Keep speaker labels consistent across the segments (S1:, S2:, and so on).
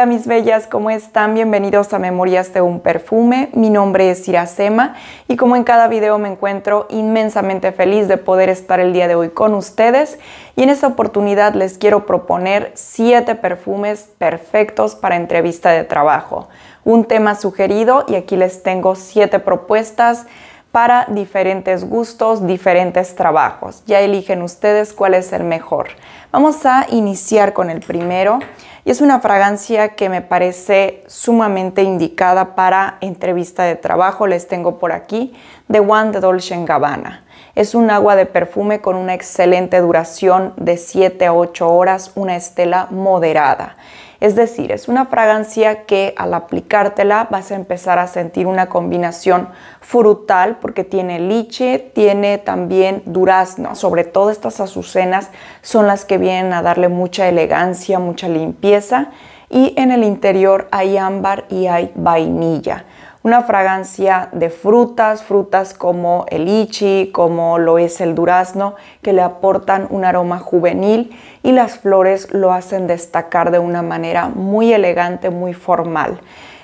S1: Hola mis bellas, ¿cómo están? Bienvenidos a Memorias de un Perfume. Mi nombre es Iracema y como en cada video me encuentro inmensamente feliz de poder estar el día de hoy con ustedes y en esta oportunidad les quiero proponer 7 perfumes perfectos para entrevista de trabajo. Un tema sugerido y aquí les tengo 7 propuestas para diferentes gustos, diferentes trabajos. Ya eligen ustedes cuál es el mejor. Vamos a iniciar con el primero y es una fragancia que me parece sumamente indicada para entrevista de trabajo. Les tengo por aquí de One de Dolce Gabbana. Es un agua de perfume con una excelente duración de 7 a 8 horas, una estela moderada. Es decir, es una fragancia que al aplicártela vas a empezar a sentir una combinación frutal porque tiene liche, tiene también durazno. Sobre todo estas azucenas son las que vienen a darle mucha elegancia, mucha limpieza y en el interior hay ámbar y hay vainilla una fragancia de frutas, frutas como el ichi, como lo es el durazno, que le aportan un aroma juvenil y las flores lo hacen destacar de una manera muy elegante, muy formal.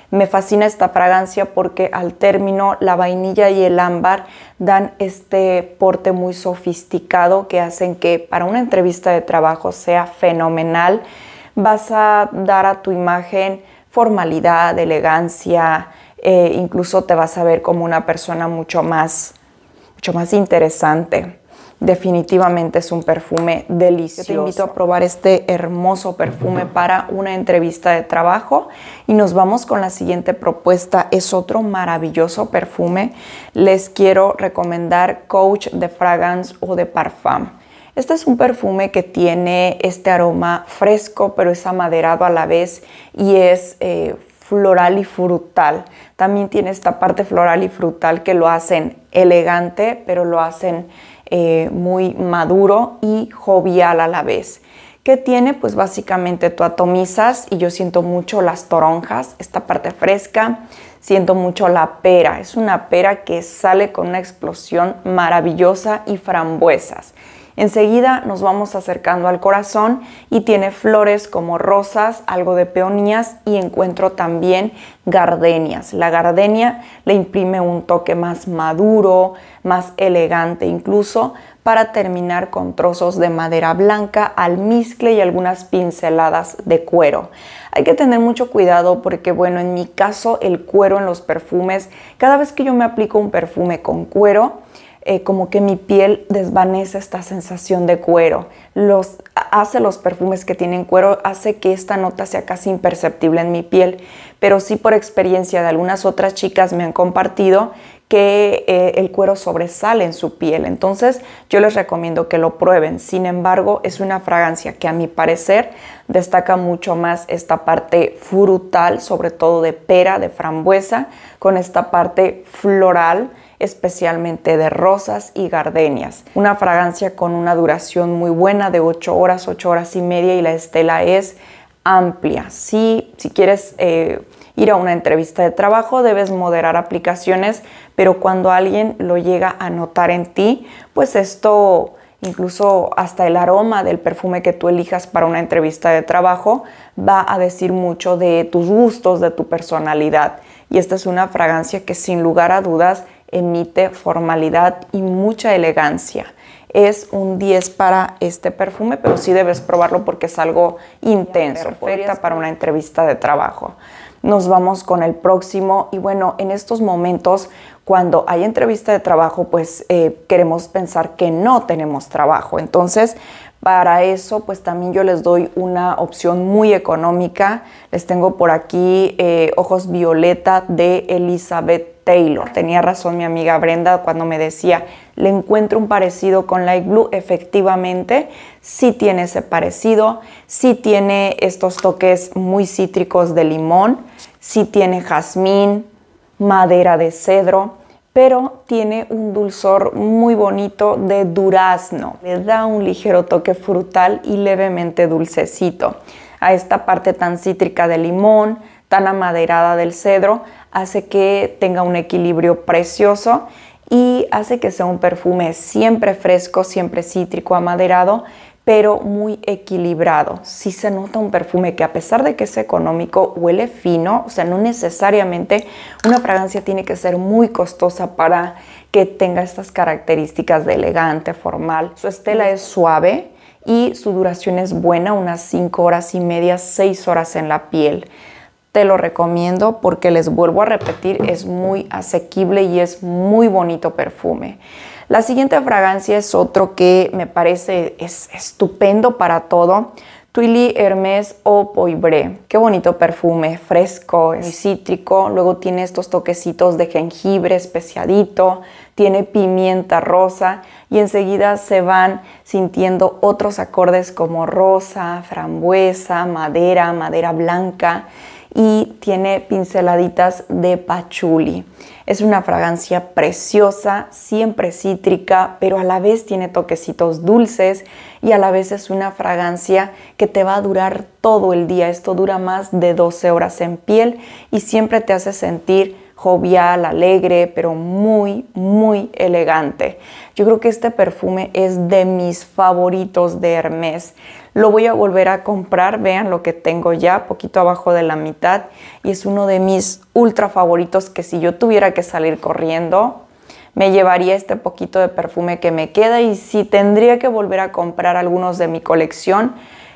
S1: Me fascina esta fragancia porque al término la vainilla y el ámbar dan este porte muy sofisticado que hacen que para una entrevista de trabajo sea fenomenal. Vas a dar a tu imagen formalidad, elegancia, eh, incluso te vas a ver como una persona mucho más, mucho más interesante. Definitivamente es un perfume delicioso. te invito a probar este hermoso perfume para una entrevista de trabajo y nos vamos con la siguiente propuesta. Es otro maravilloso perfume. Les quiero recomendar Coach de Fragrance o de Parfum. Este es un perfume que tiene este aroma fresco pero es amaderado a la vez y es eh, floral y frutal. También tiene esta parte floral y frutal que lo hacen elegante, pero lo hacen eh, muy maduro y jovial a la vez. ¿Qué tiene? Pues básicamente tú atomizas y yo siento mucho las toronjas, esta parte fresca, siento mucho la pera, es una pera que sale con una explosión maravillosa y frambuesas. Enseguida nos vamos acercando al corazón y tiene flores como rosas, algo de peonías y encuentro también gardenias. La gardenia le imprime un toque más maduro, más elegante incluso, para terminar con trozos de madera blanca, almizcle y algunas pinceladas de cuero. Hay que tener mucho cuidado porque, bueno, en mi caso el cuero en los perfumes, cada vez que yo me aplico un perfume con cuero, eh, como que mi piel desvanece esta sensación de cuero. hace los perfumes que tienen cuero, hace que esta nota sea casi imperceptible en mi piel. Pero sí por experiencia de algunas otras chicas me han compartido que eh, el cuero sobresale en su piel. Entonces yo les recomiendo que lo prueben. Sin embargo, es una fragancia que a mi parecer destaca mucho más esta parte frutal, sobre todo de pera, de frambuesa, con esta parte floral especialmente de rosas y gardenias. Una fragancia con una duración muy buena de 8 horas, 8 horas y media y la estela es amplia. Si, si quieres eh, ir a una entrevista de trabajo debes moderar aplicaciones, pero cuando alguien lo llega a notar en ti, pues esto incluso hasta el aroma del perfume que tú elijas para una entrevista de trabajo va a decir mucho de tus gustos, de tu personalidad. Y esta es una fragancia que sin lugar a dudas emite formalidad y mucha elegancia. Es un 10 para este perfume, pero sí debes probarlo porque es algo intenso, perfecta para una entrevista de trabajo. Nos vamos con el próximo y bueno, en estos momentos cuando hay entrevista de trabajo, pues eh, queremos pensar que no tenemos trabajo. Entonces, para eso, pues también yo les doy una opción muy económica. Les tengo por aquí eh, Ojos Violeta de Elizabeth Taylor. Tenía razón mi amiga Brenda cuando me decía, le encuentro un parecido con Light Blue. Efectivamente, sí tiene ese parecido, sí tiene estos toques muy cítricos de limón, sí tiene jazmín, madera de cedro, pero tiene un dulzor muy bonito de durazno. Le da un ligero toque frutal y levemente dulcecito a esta parte tan cítrica de limón, tan amaderada del cedro, hace que tenga un equilibrio precioso y hace que sea un perfume siempre fresco, siempre cítrico, amaderado, pero muy equilibrado. Si se nota un perfume que a pesar de que es económico, huele fino, o sea, no necesariamente una fragancia tiene que ser muy costosa para que tenga estas características de elegante, formal. Su estela es suave y su duración es buena, unas 5 horas y media, 6 horas en la piel te lo recomiendo porque les vuelvo a repetir, es muy asequible y es muy bonito perfume. La siguiente fragancia es otro que me parece es estupendo para todo. Twilly Hermes o Qué bonito perfume, fresco, cítrico, luego tiene estos toquecitos de jengibre especiadito, tiene pimienta rosa y enseguida se van sintiendo otros acordes como rosa, frambuesa, madera, madera blanca y tiene pinceladitas de pachuli. Es una fragancia preciosa, siempre cítrica, pero a la vez tiene toquecitos dulces y a la vez es una fragancia que te va a durar todo el día. Esto dura más de 12 horas en piel y siempre te hace sentir jovial, alegre, pero muy, muy elegante. Yo creo que este perfume es de mis favoritos de Hermes. Lo voy a volver a comprar, vean lo que tengo ya, poquito abajo de la mitad, y es uno de mis ultra favoritos que si yo tuviera que salir corriendo, me llevaría este poquito de perfume que me queda y si tendría que volver a comprar algunos de mi colección,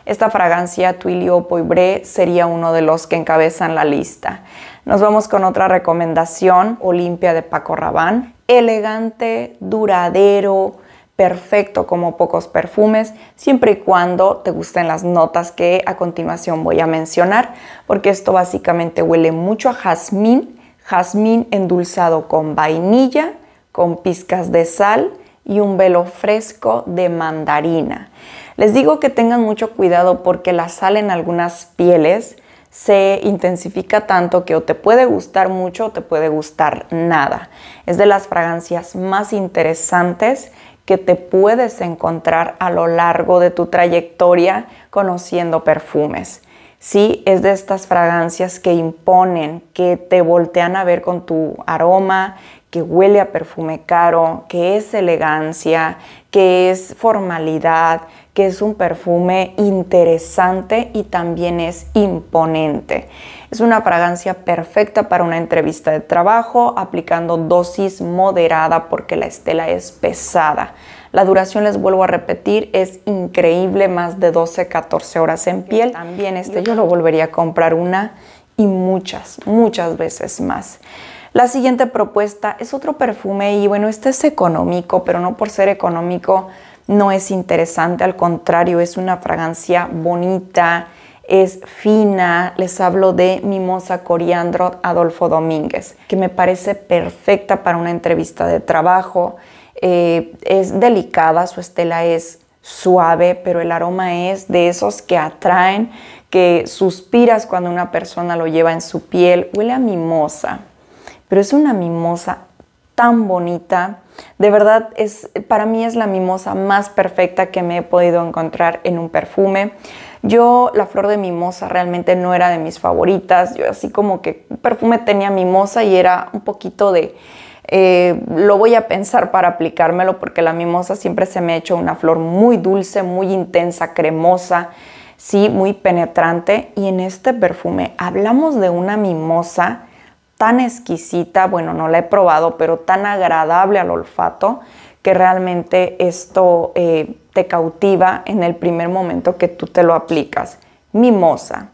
S1: esta fragancia Twilio Poibre sería uno de los que encabezan la lista. Nos vamos con otra recomendación, Olimpia de Paco Rabanne. Elegante, duradero, perfecto como pocos perfumes, siempre y cuando te gusten las notas que a continuación voy a mencionar, porque esto básicamente huele mucho a jazmín, jazmín endulzado con vainilla, con pizcas de sal y un velo fresco de mandarina. Les digo que tengan mucho cuidado porque la sal en algunas pieles se intensifica tanto que o te puede gustar mucho o te puede gustar nada. Es de las fragancias más interesantes que te puedes encontrar a lo largo de tu trayectoria conociendo perfumes. Sí, es de estas fragancias que imponen, que te voltean a ver con tu aroma, que huele a perfume caro, que es elegancia, que es formalidad, que es un perfume interesante y también es imponente. Es una fragancia perfecta para una entrevista de trabajo, aplicando dosis moderada porque la estela es pesada. La duración, les vuelvo a repetir, es increíble, más de 12-14 horas en piel. También este yo lo volvería a comprar una y muchas, muchas veces más. La siguiente propuesta es otro perfume y bueno, este es económico, pero no por ser económico no es interesante, al contrario, es una fragancia bonita, es fina. Les hablo de Mimosa Coriandro Adolfo Domínguez, que me parece perfecta para una entrevista de trabajo. Eh, es delicada, su estela es suave, pero el aroma es de esos que atraen, que suspiras cuando una persona lo lleva en su piel. Huele a mimosa pero es una mimosa tan bonita. De verdad, es, para mí es la mimosa más perfecta que me he podido encontrar en un perfume. Yo la flor de mimosa realmente no era de mis favoritas. Yo así como que perfume tenía mimosa y era un poquito de... Eh, lo voy a pensar para aplicármelo porque la mimosa siempre se me ha hecho una flor muy dulce, muy intensa, cremosa, sí, muy penetrante. Y en este perfume hablamos de una mimosa tan exquisita, bueno, no la he probado, pero tan agradable al olfato que realmente esto eh, te cautiva en el primer momento que tú te lo aplicas. Mimosa.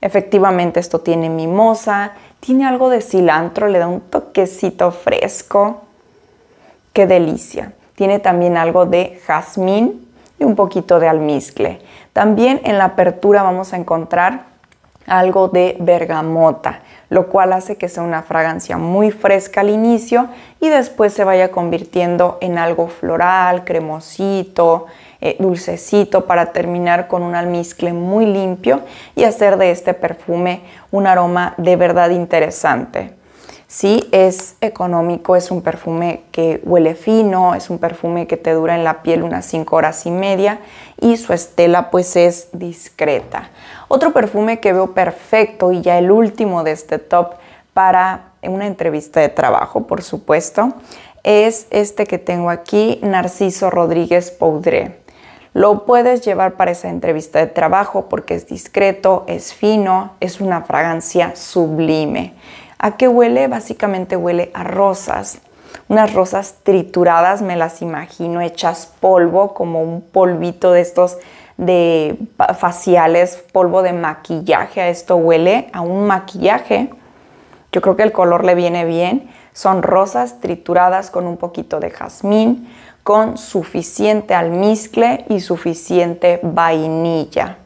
S1: Efectivamente, esto tiene mimosa, tiene algo de cilantro, le da un toquecito fresco. ¡Qué delicia! Tiene también algo de jazmín y un poquito de almizcle. También en la apertura vamos a encontrar algo de bergamota, lo cual hace que sea una fragancia muy fresca al inicio y después se vaya convirtiendo en algo floral, cremosito, eh, dulcecito para terminar con un almizcle muy limpio y hacer de este perfume un aroma de verdad interesante. Sí, es económico, es un perfume que huele fino, es un perfume que te dura en la piel unas 5 horas y media y su estela pues es discreta. Otro perfume que veo perfecto y ya el último de este top para una entrevista de trabajo, por supuesto, es este que tengo aquí, Narciso Rodríguez Poudré. Lo puedes llevar para esa entrevista de trabajo porque es discreto, es fino, es una fragancia sublime. ¿A qué huele? Básicamente huele a rosas. Unas rosas trituradas, me las imagino, hechas polvo, como un polvito de estos de faciales, polvo de maquillaje. A esto huele a un maquillaje. Yo creo que el color le viene bien. Son rosas trituradas con un poquito de jazmín, con suficiente almizcle y suficiente vainilla.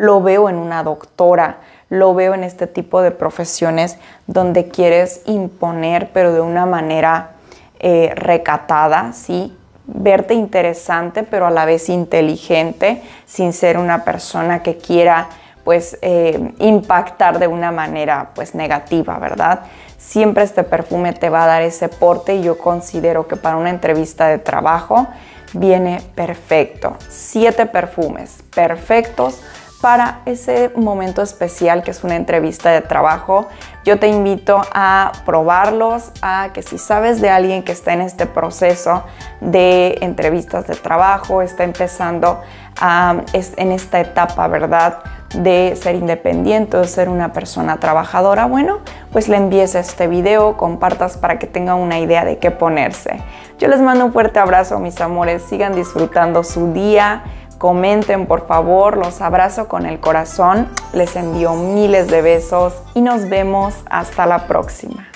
S1: Lo veo en una doctora, lo veo en este tipo de profesiones donde quieres imponer, pero de una manera eh, recatada, ¿sí? Verte interesante, pero a la vez inteligente, sin ser una persona que quiera pues eh, impactar de una manera pues negativa, ¿verdad? Siempre este perfume te va a dar ese porte y yo considero que para una entrevista de trabajo viene perfecto. Siete perfumes perfectos para ese momento especial que es una entrevista de trabajo. Yo te invito a probarlos, a que si sabes de alguien que está en este proceso de entrevistas de trabajo, está empezando en esta etapa, ¿verdad? De ser independiente, de ser una persona trabajadora, bueno, pues le envíes este video, compartas para que tenga una idea de qué ponerse. Yo les mando un fuerte abrazo, mis amores, sigan disfrutando su día Comenten por favor, los abrazo con el corazón, les envío miles de besos y nos vemos hasta la próxima.